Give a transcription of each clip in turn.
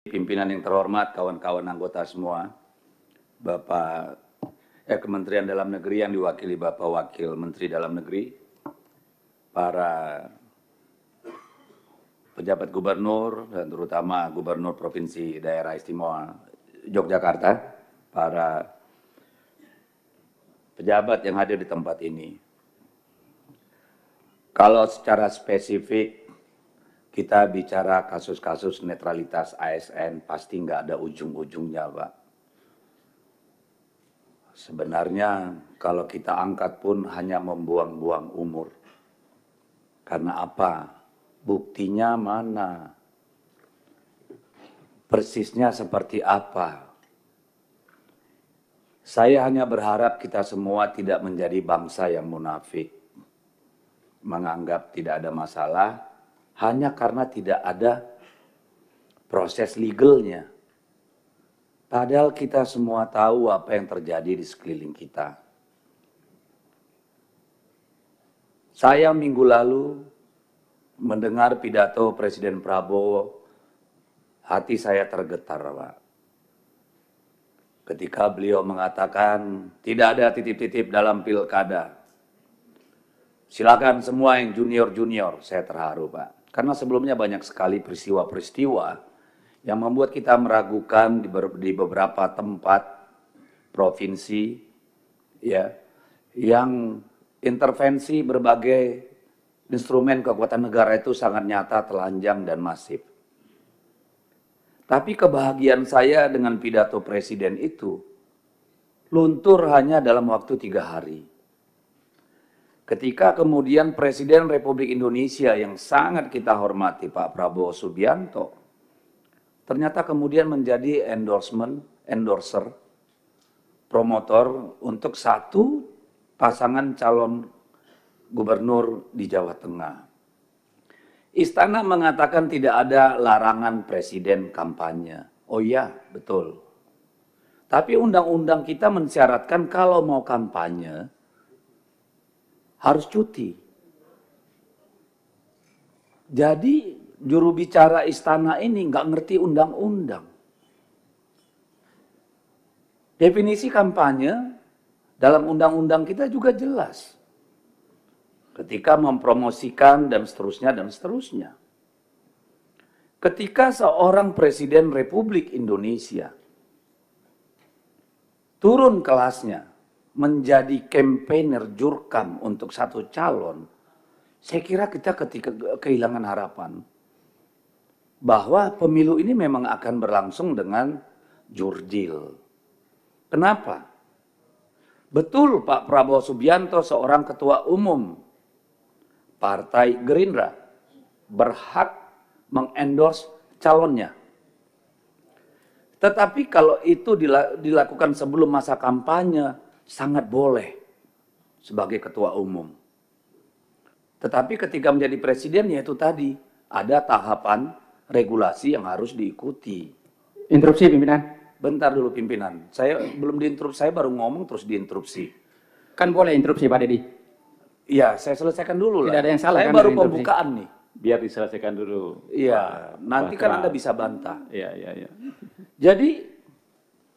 Pimpinan yang terhormat, kawan-kawan anggota semua, Bapak eh, Kementerian Dalam Negeri yang diwakili Bapak Wakil Menteri Dalam Negeri, para pejabat gubernur dan terutama gubernur provinsi daerah istimewa Yogyakarta, para pejabat yang hadir di tempat ini. Kalau secara spesifik kita bicara kasus-kasus netralitas ASN pasti nggak ada ujung-ujungnya, Pak. Sebenarnya kalau kita angkat pun hanya membuang-buang umur. Karena apa? Buktinya mana? Persisnya seperti apa? Saya hanya berharap kita semua tidak menjadi bangsa yang munafik. Menganggap tidak ada masalah, hanya karena tidak ada proses legalnya. Padahal kita semua tahu apa yang terjadi di sekeliling kita. Saya minggu lalu mendengar pidato Presiden Prabowo, hati saya tergetar, Pak. Ketika beliau mengatakan tidak ada titip-titip dalam pilkada. Silakan semua yang junior-junior, saya terharu, Pak. Karena sebelumnya banyak sekali peristiwa-peristiwa yang membuat kita meragukan di, beberapa tempat provinsi ya yang intervensi berbagai instrumen kekuatan negara itu sangat nyata, telanjang dan masif. Tapi kebahagiaan saya dengan pidato presiden itu luntur hanya dalam waktu tiga hari. Ketika kemudian Presiden Republik Indonesia yang sangat kita hormati Pak Prabowo Subianto ternyata kemudian menjadi endorsement, endorser, promotor untuk satu pasangan calon gubernur di Jawa Tengah. Istana mengatakan tidak ada larangan presiden kampanye. Oh iya, betul. Tapi undang-undang kita mensyaratkan kalau mau kampanye, harus cuti. Jadi juru bicara istana ini nggak ngerti undang-undang. Definisi kampanye dalam undang-undang kita juga jelas. Ketika mempromosikan dan seterusnya dan seterusnya. Ketika seorang presiden Republik Indonesia turun kelasnya menjadi campaigner jurkam untuk satu calon, saya kira kita ketika kehilangan harapan bahwa pemilu ini memang akan berlangsung dengan jurdil. Kenapa? Betul Pak Prabowo Subianto seorang ketua umum Partai Gerindra berhak mengendorse calonnya. Tetapi kalau itu dilakukan sebelum masa kampanye, sangat boleh sebagai ketua umum. Tetapi ketika menjadi presiden yaitu tadi ada tahapan regulasi yang harus diikuti. Interupsi pimpinan. Bentar dulu pimpinan. Saya belum diinterupsi, saya baru ngomong terus diinterupsi. Kan boleh interupsi Pak Deddy? Iya, saya selesaikan dulu Tidak lah. Tidak ada yang salah. Saya kan baru pembukaan nih. Biar diselesaikan dulu. Iya, nanti kan Anda bisa bantah. Iya, iya, iya. Jadi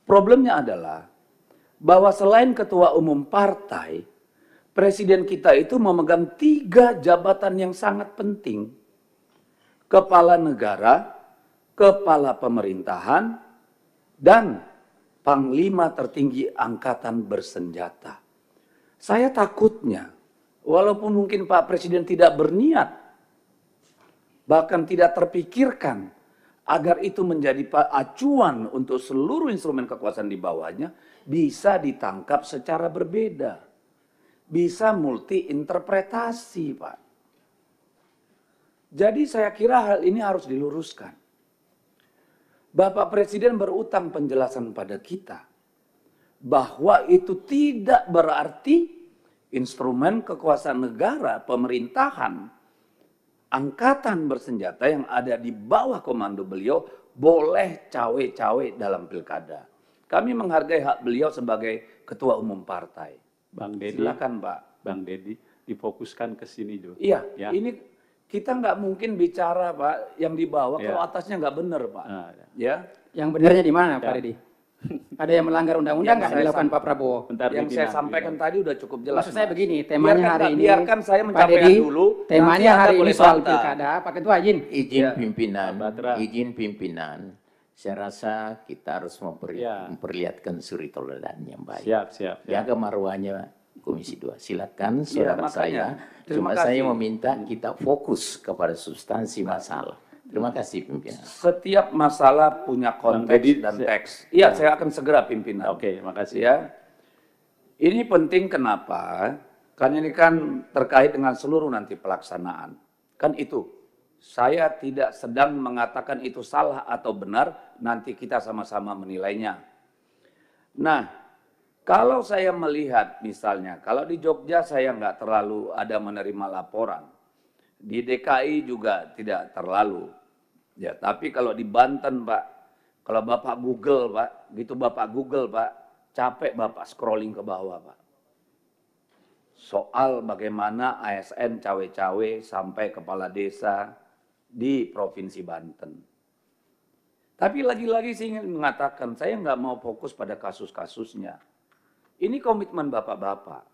problemnya adalah bahwa selain ketua umum partai, presiden kita itu memegang tiga jabatan yang sangat penting. Kepala negara, kepala pemerintahan, dan panglima tertinggi angkatan bersenjata. Saya takutnya, walaupun mungkin Pak Presiden tidak berniat, bahkan tidak terpikirkan agar itu menjadi acuan untuk seluruh instrumen kekuasaan di bawahnya, bisa ditangkap secara berbeda. Bisa multi-interpretasi, Pak. Jadi saya kira hal ini harus diluruskan. Bapak Presiden berutang penjelasan pada kita bahwa itu tidak berarti instrumen kekuasaan negara, pemerintahan, angkatan bersenjata yang ada di bawah komando beliau boleh cawe-cawe dalam pilkada. Kami menghargai hak beliau sebagai ketua umum partai. Bang Deddy. Silakan, Pak. Bang Deddy, difokuskan ke sini dulu. Iya, ya. ini kita nggak mungkin bicara, Pak, yang di bawah ya. kalau atasnya nggak benar, Pak. Nah, ya. ya. Yang benarnya di mana, ya. Pak Deddy? Ada yang melanggar undang-undang nggak -undang dilakukan Pak Prabowo? Bentar, yang saya sampaikan ya. tadi udah cukup jelas. Maksud saya begini, temanya biarkan, hari ini. Biarkan saya mencapai dulu. Temanya hari ini soal pilkada. Pak Ketua izin. Izin ya. pimpinan. Batra. Izin pimpinan saya rasa kita harus memperli ya. memperlihatkan suri teladan yang baik. Siap, siap. Ya. ya kemaruannya Komisi 2. Silakan ya, saudara ya, saya. Cuma kasih. saya meminta kita fokus kepada substansi masalah. Terima kasih pimpinan. Setiap masalah punya konteks dan teks. Iya, ya. saya akan segera pimpinan. Oke, makasih ya. Ini penting kenapa? Karena ini kan terkait dengan seluruh nanti pelaksanaan. Kan itu saya tidak sedang mengatakan itu salah atau benar, nanti kita sama-sama menilainya. Nah, kalau saya melihat misalnya, kalau di Jogja saya nggak terlalu ada menerima laporan. Di DKI juga tidak terlalu. Ya, tapi kalau di Banten, Pak, kalau Bapak Google, Pak, gitu Bapak Google, Pak, capek Bapak scrolling ke bawah, Pak. Soal bagaimana ASN cawe-cawe sampai kepala desa, di Provinsi Banten. Tapi lagi-lagi saya ingin mengatakan, saya nggak mau fokus pada kasus-kasusnya. Ini komitmen Bapak-Bapak.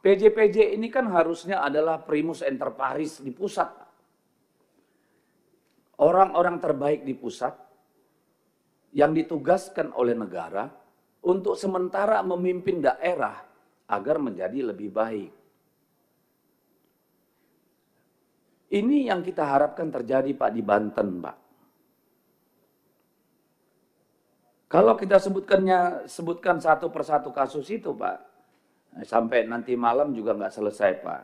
PJ-PJ ini kan harusnya adalah primus inter pares di pusat. Orang-orang terbaik di pusat yang ditugaskan oleh negara untuk sementara memimpin daerah agar menjadi lebih baik. Ini yang kita harapkan terjadi Pak di Banten Pak. Kalau kita sebutkannya sebutkan satu persatu kasus itu Pak, sampai nanti malam juga nggak selesai Pak.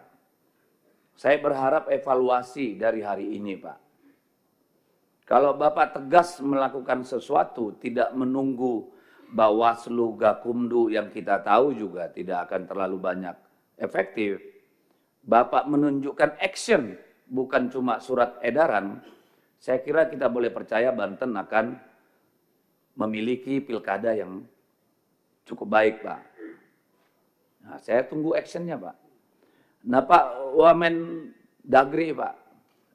Saya berharap evaluasi dari hari ini Pak. Kalau Bapak tegas melakukan sesuatu, tidak menunggu Bawaslu, Gakumdu yang kita tahu juga tidak akan terlalu banyak efektif. Bapak menunjukkan action bukan cuma surat edaran, saya kira kita boleh percaya Banten akan memiliki pilkada yang cukup baik, Pak. Nah, saya tunggu actionnya, Pak. Nah, Pak Wamen Dagri, Pak.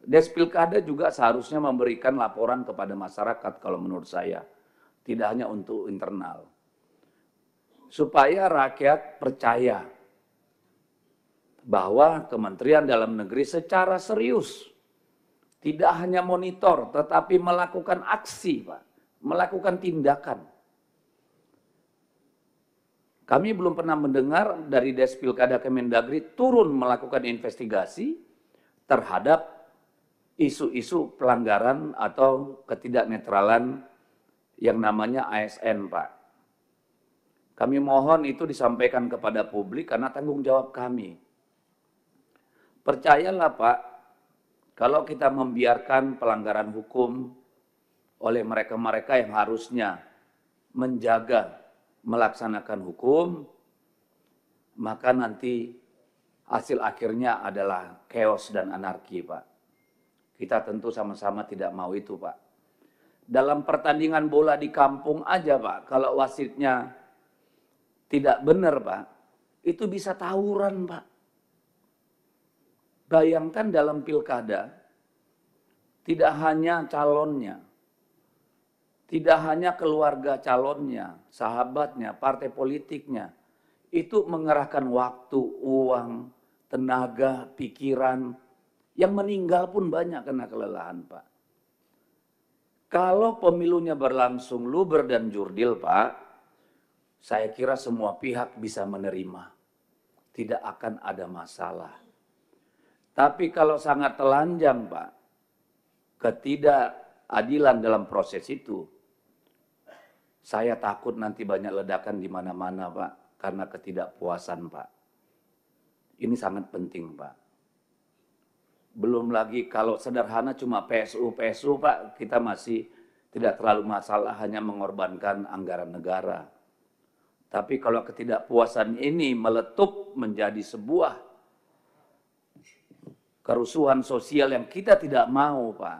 Des Pilkada juga seharusnya memberikan laporan kepada masyarakat kalau menurut saya. Tidak hanya untuk internal. Supaya rakyat percaya bahwa Kementerian Dalam Negeri secara serius tidak hanya monitor tetapi melakukan aksi, Pak, melakukan tindakan. Kami belum pernah mendengar dari Despilkada Kemendagri turun melakukan investigasi terhadap isu-isu pelanggaran atau ketidaknetralan yang namanya ASN, Pak. Kami mohon itu disampaikan kepada publik karena tanggung jawab kami Percayalah Pak, kalau kita membiarkan pelanggaran hukum oleh mereka-mereka yang harusnya menjaga melaksanakan hukum, maka nanti hasil akhirnya adalah chaos dan anarki, Pak. Kita tentu sama-sama tidak mau itu, Pak. Dalam pertandingan bola di kampung aja, Pak, kalau wasitnya tidak benar, Pak, itu bisa tawuran, Pak. Bayangkan dalam pilkada, tidak hanya calonnya, tidak hanya keluarga calonnya, sahabatnya, partai politiknya, itu mengerahkan waktu, uang, tenaga, pikiran. Yang meninggal pun banyak kena kelelahan, Pak. Kalau pemilunya berlangsung luber dan jurdil, Pak, saya kira semua pihak bisa menerima. Tidak akan ada masalah. Tapi kalau sangat telanjang, Pak, ketidakadilan dalam proses itu, saya takut nanti banyak ledakan di mana-mana, Pak, karena ketidakpuasan, Pak. Ini sangat penting, Pak. Belum lagi kalau sederhana cuma PSU, PSU, Pak, kita masih tidak terlalu masalah hanya mengorbankan anggaran negara. Tapi kalau ketidakpuasan ini meletup menjadi sebuah kerusuhan sosial yang kita tidak mau, Pak.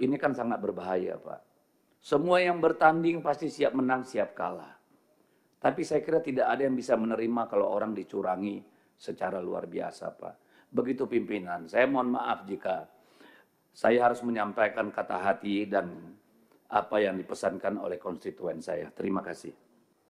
Ini kan sangat berbahaya, Pak. Semua yang bertanding pasti siap menang, siap kalah. Tapi saya kira tidak ada yang bisa menerima kalau orang dicurangi secara luar biasa, Pak. Begitu pimpinan. Saya mohon maaf jika saya harus menyampaikan kata hati dan apa yang dipesankan oleh konstituen saya. Terima kasih.